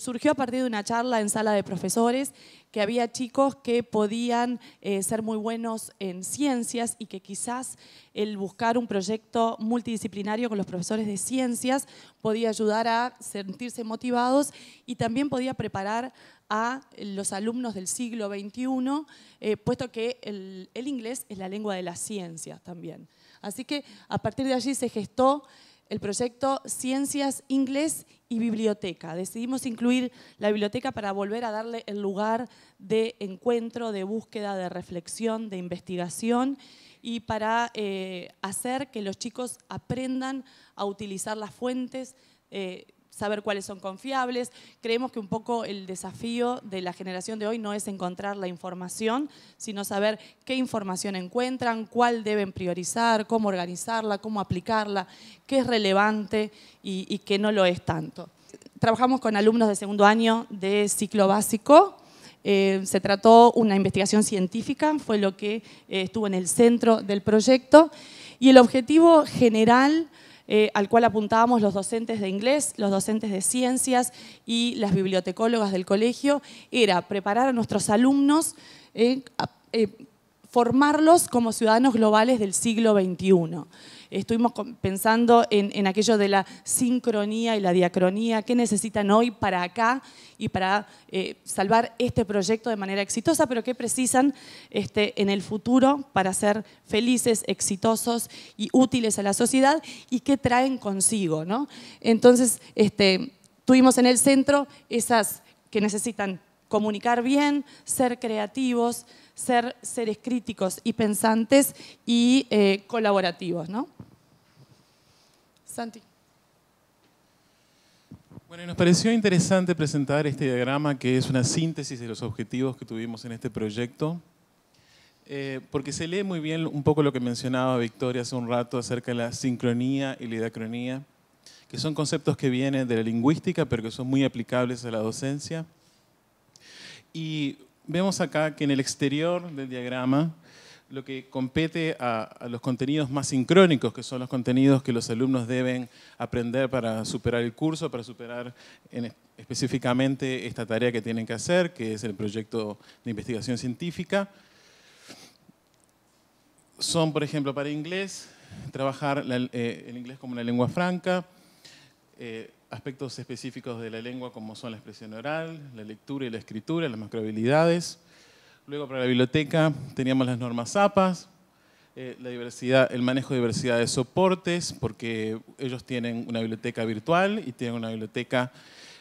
surgió a partir de una charla en sala de profesores que había chicos que podían eh, ser muy buenos en ciencias y que quizás el buscar un proyecto multidisciplinario con los profesores de ciencias podía ayudar a sentirse motivados y también podía preparar a los alumnos del siglo XXI, eh, puesto que el, el inglés es la lengua de las ciencias también. Así que a partir de allí se gestó el proyecto Ciencias, Inglés y Biblioteca. Decidimos incluir la biblioteca para volver a darle el lugar de encuentro, de búsqueda, de reflexión, de investigación y para eh, hacer que los chicos aprendan a utilizar las fuentes eh, saber cuáles son confiables. Creemos que un poco el desafío de la generación de hoy no es encontrar la información, sino saber qué información encuentran, cuál deben priorizar, cómo organizarla, cómo aplicarla, qué es relevante y, qué no lo es tanto. Trabajamos con alumnos de segundo año de ciclo básico, eh, se trató una investigación científica, fue lo que eh, estuvo en el centro del proyecto. Y el objetivo general eh, al cual apuntábamos los docentes de inglés, los docentes de ciencias y las bibliotecólogas del colegio, era preparar a nuestros alumnos, eh, eh, formarlos como ciudadanos globales del siglo XXI. Estuvimos pensando en, aquello de la sincronía y la diacronía, qué necesitan hoy para acá y para eh, salvar este proyecto de manera exitosa, pero qué precisan este, en el futuro para ser felices, exitosos y útiles a la sociedad y qué traen consigo. ¿no? Entonces, este, tuvimos en el centro esas que necesitan comunicar bien, ser creativos, ser seres críticos y pensantes y eh, colaborativos. ¿no? Santi. Bueno, nos pareció interesante presentar este diagrama que es una síntesis de los objetivos que tuvimos en este proyecto, eh, porque se lee muy bien un poco lo que mencionaba Victoria hace un rato acerca de la sincronía y la hidacronía que son conceptos que vienen de la lingüística, pero que son muy aplicables a la docencia. Y vemos acá que en el exterior del diagrama lo que compete a, los contenidos más sincrónicos, que son los contenidos que los alumnos deben aprender para superar el curso, para superar específicamente esta tarea que tienen que hacer, que es el proyecto de investigación científica. Son, por ejemplo, para inglés, trabajar eh, el inglés como una lengua franca, eh, aspectos específicos de la lengua como son la expresión oral, la lectura y la escritura, las macrohabilidades. Luego para la biblioteca teníamos las normas APAS, eh, la diversidad, el manejo de diversidad de soportes, porque ellos tienen una biblioteca virtual y tienen una biblioteca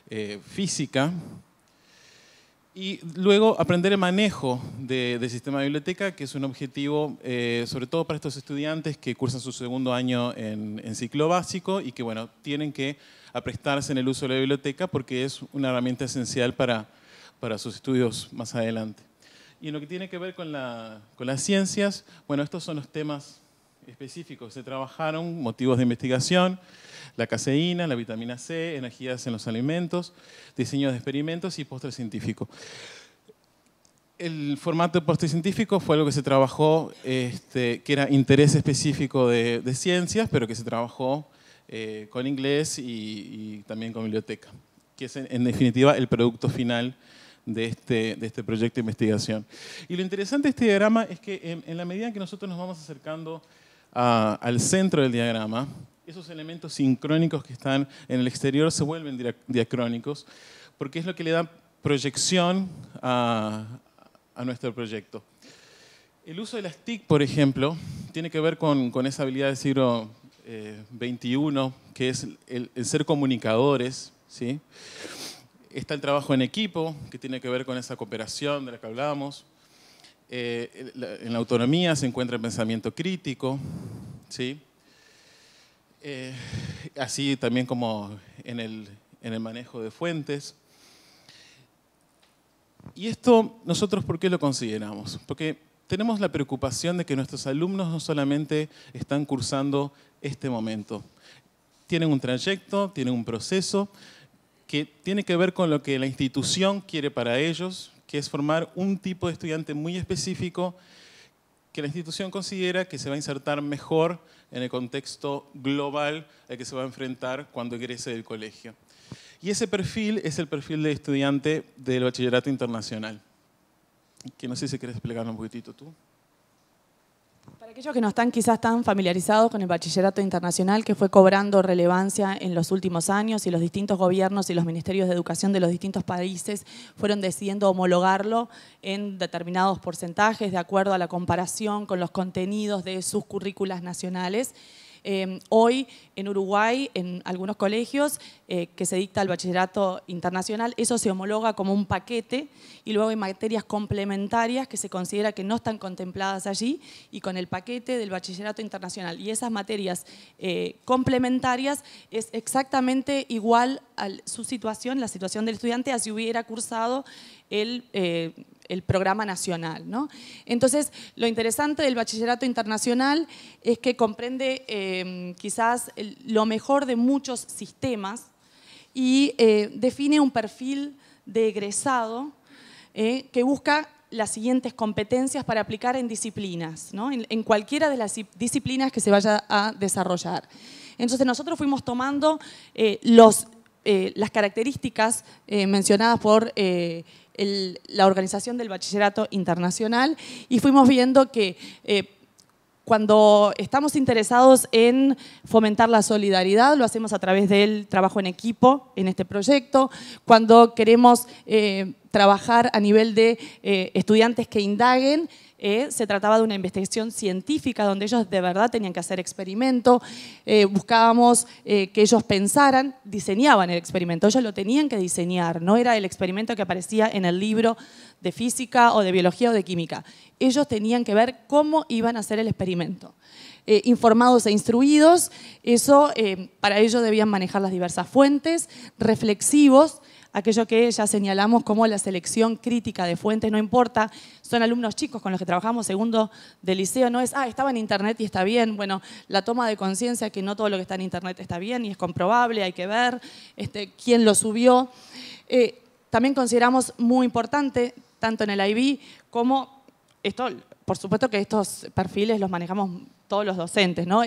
eh, física. Y luego aprender el manejo del sistema de biblioteca, que es un objetivo eh, sobre todo para estos estudiantes que cursan su segundo año en, ciclo básico y que bueno, tienen que aprestarse en el uso de la biblioteca porque es una herramienta esencial para, para sus estudios más adelante. Y en lo que tiene que ver con, con las ciencias, bueno, estos son los temas específicos se trabajaron, motivos de investigación, la caseína, la vitamina C, energías en los alimentos, diseño de experimentos y postre científico. El formato de postre científico fue algo que se trabajó, este, que era interés específico de, ciencias, pero que se trabajó eh, con inglés y, también con biblioteca, que es en, definitiva el producto final de este, de este, proyecto de investigación. Y lo interesante de este diagrama es que en, en la medida en que nosotros nos vamos acercando al centro del diagrama, esos elementos sincrónicos que están en el exterior se vuelven diacrónicos, porque es lo que le da proyección a, nuestro proyecto. El uso de las TIC, por ejemplo, tiene que ver con, esa habilidad del siglo XXI, eh, que es el, ser comunicadores. ¿sí? Está el trabajo en equipo, que tiene que ver con esa cooperación de la que hablábamos. Eh, en la autonomía se encuentra el pensamiento crítico, eh, así también como en el, en el manejo de fuentes. Y esto, nosotros, ¿por qué lo consideramos? Porque tenemos la preocupación de que nuestros alumnos no solamente están cursando este momento, tienen un trayecto, tienen un proceso que tiene que ver con lo que la institución quiere para ellos, que es formar un tipo de estudiante muy específico que la institución considera que se va a insertar mejor en el contexto global al que se va a enfrentar cuando egrese del colegio. Y ese perfil es el perfil de estudiante del bachillerato internacional, que no sé si quieres explicarlo un poquitito tú. Para aquellos que no están quizás tan familiarizados con el bachillerato internacional que fue cobrando relevancia en los últimos años y los distintos gobiernos y los ministerios de educación de los distintos países fueron decidiendo homologarlo en determinados porcentajes de acuerdo a la comparación con los contenidos de sus currículas nacionales. Em, hoy en Uruguay, en algunos colegios, eh, que se dicta el bachillerato internacional, eso se homologa como un paquete y luego hay materias complementarias que se considera que no están contempladas allí y con el paquete del bachillerato internacional. Y esas materias eh, complementarias es exactamente igual a su situación, la situación del estudiante, a si hubiera cursado el eh, el programa nacional. ¿no? Entonces, lo interesante del bachillerato internacional es que comprende em, quizás lo mejor de muchos sistemas y eh, define un perfil de egresado eh, que busca las siguientes competencias para aplicar en disciplinas, ¿no? en, cualquiera de las disciplinas que se vaya a desarrollar. Entonces nosotros fuimos tomando eh, los eh, las características eh, mencionadas por eh, la Organización del Bachillerato Internacional y fuimos viendo que cuando estamos interesados en fomentar la solidaridad, lo hacemos a través del trabajo en equipo en este proyecto. Cuando queremos trabajar a nivel de eh, estudiantes que indaguen. Eh, se trataba de una investigación científica donde ellos de verdad tenían que hacer experimento, eh, buscábamos que ellos pensaran, diseñaban el experimento, ellos lo tenían que diseñar, no era el experimento que aparecía en el libro de física o de biología o de química. Ellos tenían que ver cómo iban a hacer el experimento. informados e instruidos, eso para ello debían manejar las diversas fuentes, reflexivos, aquello que ya señalamos como la selección crítica de fuentes, no importa, son alumnos chicos con los que trabajamos, segundo de liceo, no es, ah, estaba en internet y está bien, bueno, la toma de conciencia que no todo lo que está en internet está bien y es comprobable, hay que ver este, quién lo subió. Eh, también consideramos muy importante, tanto en el IB como esto, por supuesto que estos perfiles los manejamos todos los docentes, ¿no?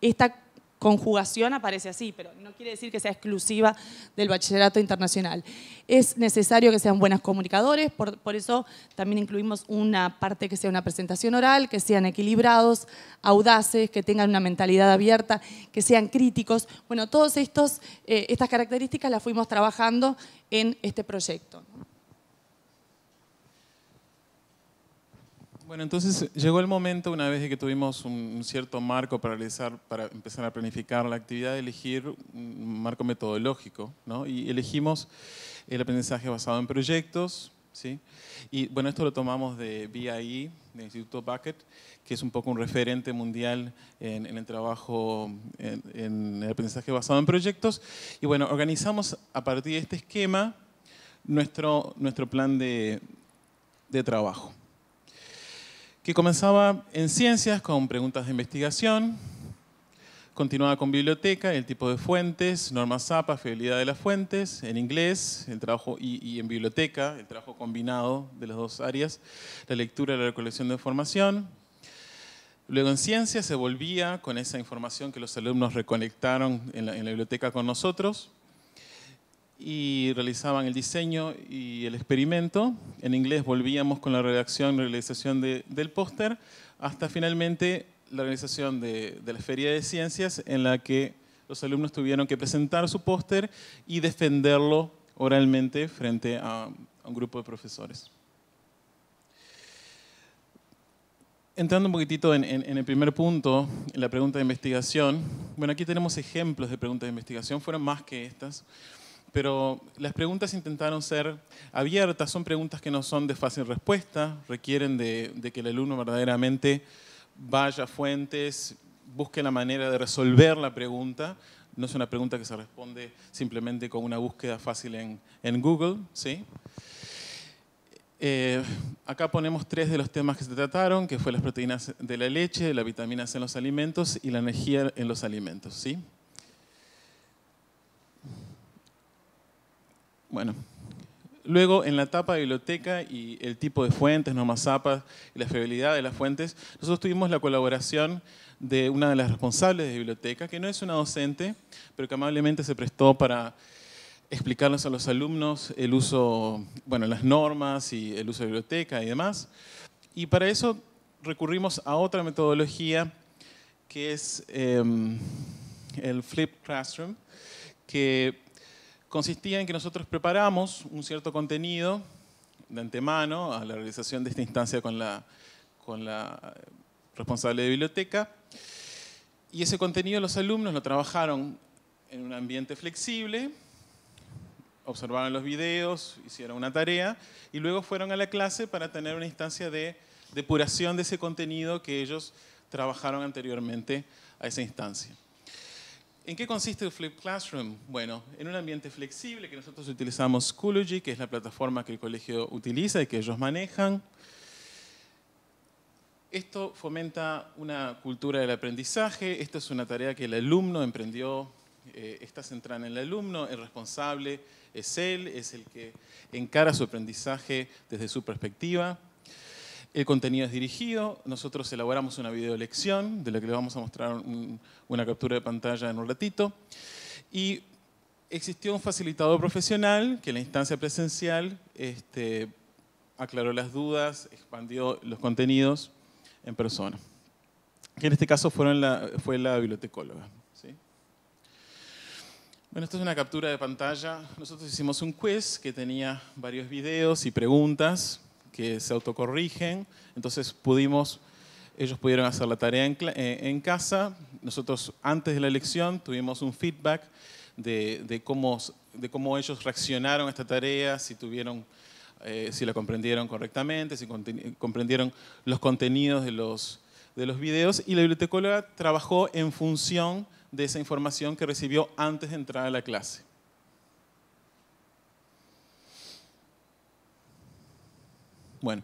esta conjugación aparece así, pero no quiere decir que sea exclusiva del bachillerato internacional. Es necesario que sean buenos comunicadores, por, eso también incluimos una parte que sea una presentación oral, que sean equilibrados, audaces, que tengan una mentalidad abierta, que sean críticos. Bueno, todas estos, eh, estas características las fuimos trabajando en este proyecto. Bueno, entonces llegó el momento, una vez que tuvimos un cierto marco para, realizar, para empezar a planificar la actividad, de elegir un marco metodológico, ¿no? Y elegimos el aprendizaje basado en proyectos, ¿sí? Y bueno, esto lo tomamos de BIE, del Instituto Bucket, que es un poco un referente mundial en, el trabajo, en, el aprendizaje basado en proyectos. Y bueno, organizamos a partir de este esquema nuestro, nuestro plan de trabajo que comenzaba en ciencias con preguntas de investigación, continuaba con biblioteca, el tipo de fuentes, normas APA, fiabilidad de las fuentes, en inglés, el trabajo y, en biblioteca, el trabajo combinado de las dos áreas, la lectura y la recolección de información, Luego en ciencias se volvía con esa información que los alumnos reconectaron en la biblioteca con nosotros y realizaban el diseño y el experimento. En inglés volvíamos con la redacción y realización del póster, hasta finalmente la realización de, la Feria de Ciencias, en la que los alumnos tuvieron que presentar su póster y defenderlo oralmente frente a, un grupo de profesores. Entrando un poquitito en, en, el primer punto, en la pregunta de investigación, bueno, aquí tenemos ejemplos de preguntas de investigación, fueron más que estas pero las preguntas intentaron ser abiertas, son preguntas que no son de fácil respuesta, requieren de, que el alumno verdaderamente vaya a fuentes, busque la manera de resolver la pregunta, no es una pregunta que se responde simplemente con una búsqueda fácil en, Google, ¿sí? Eh, acá ponemos tres de los temas que se trataron, que fue las proteínas de la leche, las vitaminas en los alimentos y la energía en los alimentos, ¿sí? Bueno. Luego, en la etapa de biblioteca y el tipo de fuentes, normas y la fiabilidad de las fuentes, nosotros tuvimos la colaboración de una de las responsables de biblioteca, que no es una docente, pero que amablemente se prestó para explicarles a los alumnos el uso, bueno, las normas y el uso de biblioteca y demás. Y para eso recurrimos a otra metodología que es em, el Flip Classroom, que consistía en que nosotros preparamos un cierto contenido de antemano a la realización de esta instancia con la, eh, responsable de biblioteca. Y ese contenido los alumnos lo trabajaron en un ambiente flexible, observaron los videos, hicieron una tarea y luego fueron a la clase para tener una instancia de depuración de ese contenido que ellos trabajaron anteriormente a esa instancia. ¿En qué consiste el Flip Classroom? Bueno, en un ambiente flexible que nosotros utilizamos Schoology, que es la plataforma que el colegio utiliza y que ellos manejan. Esto fomenta una cultura del aprendizaje. Esta es una tarea que el alumno emprendió, eh, está centrada en el alumno, el responsable es él, es el que encara su aprendizaje desde su perspectiva. El contenido es dirigido, nosotros elaboramos una videolección de la que les vamos a mostrar una captura de pantalla en un ratito. Y existió un facilitador profesional que en la instancia presencial este, aclaró las dudas, expandió los contenidos en persona. Que en este caso fueron fue la bibliotecóloga. Bueno, esto es una captura de pantalla. Nosotros hicimos un quiz que tenía varios videos y preguntas que se autocorrigen. Entonces pudimos, ellos pudieron hacer la tarea en, eh, casa. Nosotros antes de la elección tuvimos un feedback de, cómo, de cómo ellos reaccionaron a esta tarea, si tuvieron... Eh, si la comprendieron correctamente, si comprendieron los contenidos de los, de los videos y la bibliotecóloga trabajó en función de esa información que recibió antes de entrar a la clase. Bueno,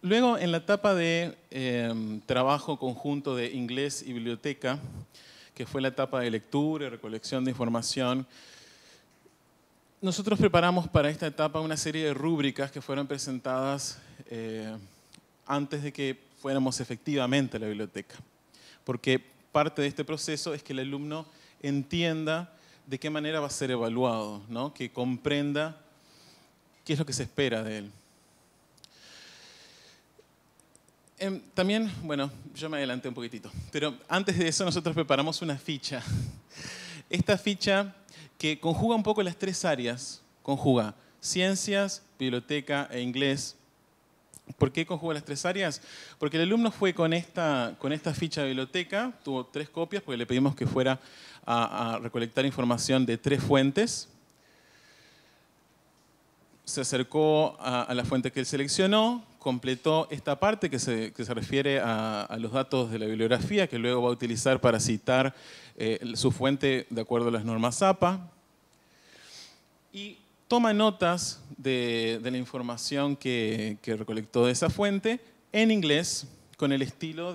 luego en la etapa de em, trabajo conjunto de inglés y biblioteca, que fue la etapa de lectura, y recolección de información, nosotros preparamos para esta etapa una serie de rúbricas que fueron presentadas eh, antes de que fuéramos efectivamente a la biblioteca. Porque parte de este proceso es que el alumno entienda de qué manera va a ser evaluado, ¿no? que comprenda qué es lo que se espera de él. Em, también, bueno, yo me adelanté un poquitito, pero antes de eso nosotros preparamos una ficha. Esta ficha que conjuga un poco las tres áreas, conjuga ciencias, biblioteca e inglés. ¿Por qué conjuga las tres áreas? Porque el alumno fue con esta, con esta ficha de biblioteca, tuvo tres copias porque le pedimos que fuera a, a recolectar información de tres fuentes, se acercó a, la fuente que él seleccionó, completó esta parte que se, refiere a, los datos de la bibliografía que luego va a utilizar para citar eh, su fuente de acuerdo a las normas APA. Y toma notas de, la información que, recolectó de esa fuente en inglés con el estilo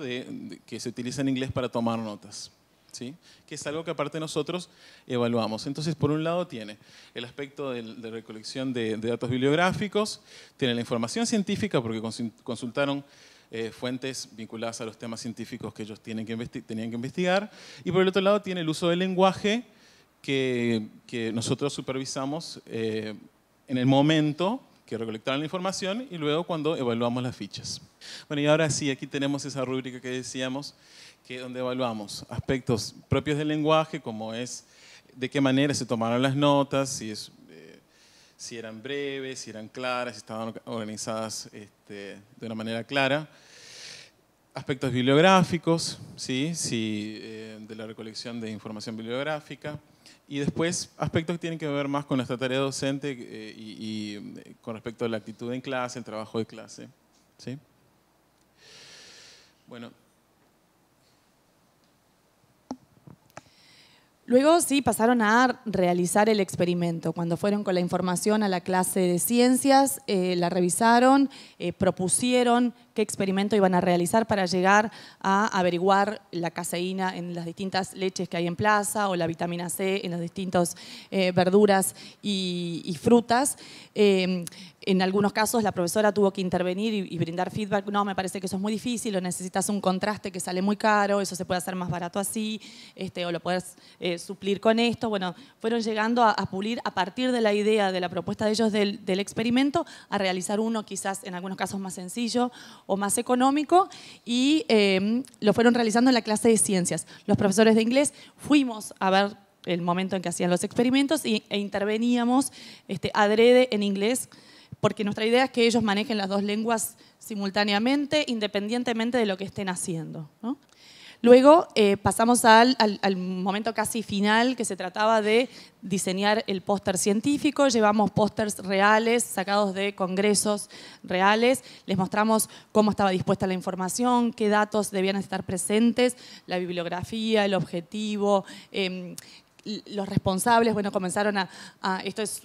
que se utiliza en inglés para tomar notas que es algo que aparte nosotros evaluamos. Entonces, por un lado tiene el aspecto de, recolección de, datos bibliográficos, tiene la información científica, porque consultaron eh, fuentes vinculadas a los temas científicos que ellos tienen tenían que investigar, y por el otro lado tiene el uso del lenguaje que, nosotros supervisamos eh, en el momento que recolectaron la información y luego cuando evaluamos las fichas. Bueno, y ahora sí, aquí tenemos esa rúbrica que decíamos, que donde evaluamos aspectos propios del lenguaje, como es de qué manera se tomaron las notas, si, eh, si eran breves, si eran claras, si estaban organizadas este, de una manera clara. Aspectos bibliográficos, ¿sí? Eh, de la recolección de información bibliográfica y después, aspectos que tienen que ver más con nuestra tarea docente eh, y, eh, con respecto a la actitud en clase, el trabajo de clase. Bueno. Luego sí pasaron a realizar el experimento. Cuando fueron con la información a la clase de ciencias, eh, la revisaron, propusieron qué experimento iban a realizar para llegar a averiguar la caseína en las distintas leches que hay en plaza o la vitamina C en las distintas eh, verduras y, frutas. Eh, en algunos casos la profesora tuvo que intervenir y, brindar feedback, no, me parece que eso es muy difícil, o necesitas un contraste que sale muy caro, eso se puede hacer más barato así, este, o lo puedes eh, suplir con esto. Bueno, fueron llegando a, pulir a partir de la idea, de la propuesta de ellos del, del experimento, a realizar uno quizás en algunos casos más sencillo o más económico y em, lo fueron realizando en la clase de ciencias. Los profesores de inglés fuimos a ver el momento en que hacían los experimentos e, interveníamos este, adrede en inglés porque nuestra idea es que ellos manejen las dos lenguas simultáneamente, independientemente de lo que estén haciendo. Luego eh, pasamos al, momento casi final que se trataba de diseñar el póster científico, llevamos pósters reales sacados de congresos reales, les mostramos cómo estaba dispuesta la información, qué datos debían estar presentes, la bibliografía, el objetivo, em, los responsables, bueno, comenzaron a, esto es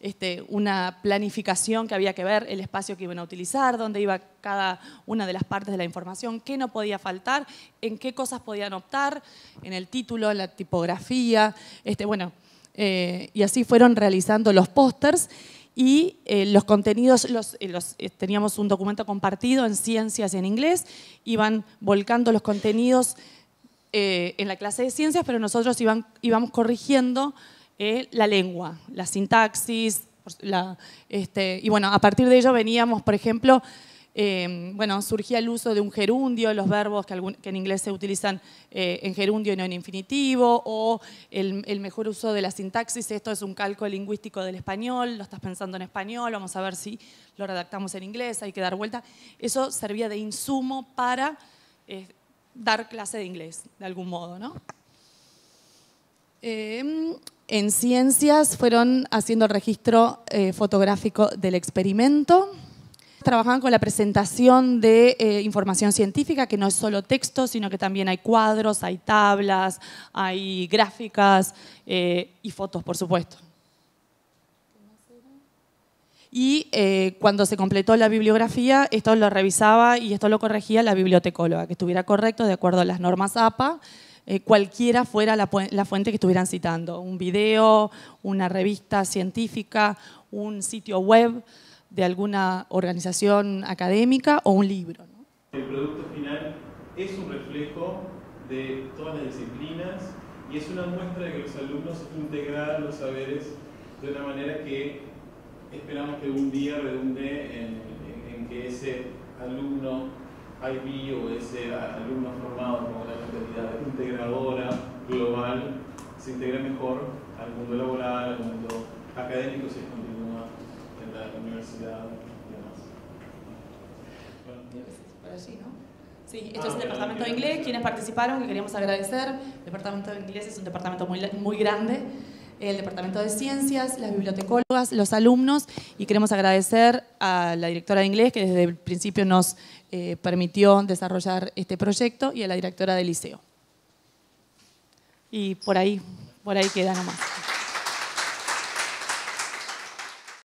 este, una planificación que había que ver, el espacio que iban a utilizar, dónde iba cada una de las partes de la información, qué no podía faltar, en qué cosas podían optar, en el título, en la tipografía, este, bueno, eh, y así fueron realizando los pósters y eh, los contenidos, los, eh, teníamos un documento compartido en ciencias en inglés, iban volcando los contenidos eh, en la clase de ciencias, pero nosotros íbamos corrigiendo eh, la lengua, la sintaxis, este, y bueno, a partir de ello veníamos, por ejemplo, em, bueno, surgía el uso de un gerundio, los verbos que, en inglés se utilizan eh, en gerundio y no en infinitivo, o el, mejor uso de la sintaxis, esto es un calco lingüístico del español, lo estás pensando en español, vamos a ver si lo redactamos en inglés, hay que dar vuelta. Eso servía de insumo para dar clase de inglés, de algún modo, ¿no? Em, en ciencias fueron haciendo el registro eh, fotográfico del experimento. Trabajaban con la presentación de eh, información científica, que no es solo texto, sino que también hay cuadros, hay tablas, hay gráficas eh, y fotos, por supuesto. Y eh, cuando se completó la bibliografía, esto lo revisaba y esto lo corregía la bibliotecóloga, que estuviera correcto de acuerdo a las normas APA, eh, cualquiera fuera la, fuente que estuvieran citando, un video, una revista científica, un sitio web de alguna organización académica o un libro. El producto final es un reflejo de todas las disciplinas y es una muestra de que los alumnos integraron los saberes de una manera que esperamos que un día redunde en, en, que ese alumno IB o ese alumno formado con la mentalidad integradora, global, se integre mejor al mundo laboral, al mundo académico si continúa en la universidad y demás. Bueno. Por ¿no? Sí, esto es ah, el Departamento de Inglés, quienes participaron, que queríamos agradecer. El Departamento de Inglés es un departamento muy, muy grande, el Departamento de Ciencias, las bibliotecólogas, los alumnos y queremos agradecer a la directora de inglés que desde el principio nos eh, permitió desarrollar este proyecto y a la directora del liceo. Y por ahí, por ahí queda nomás.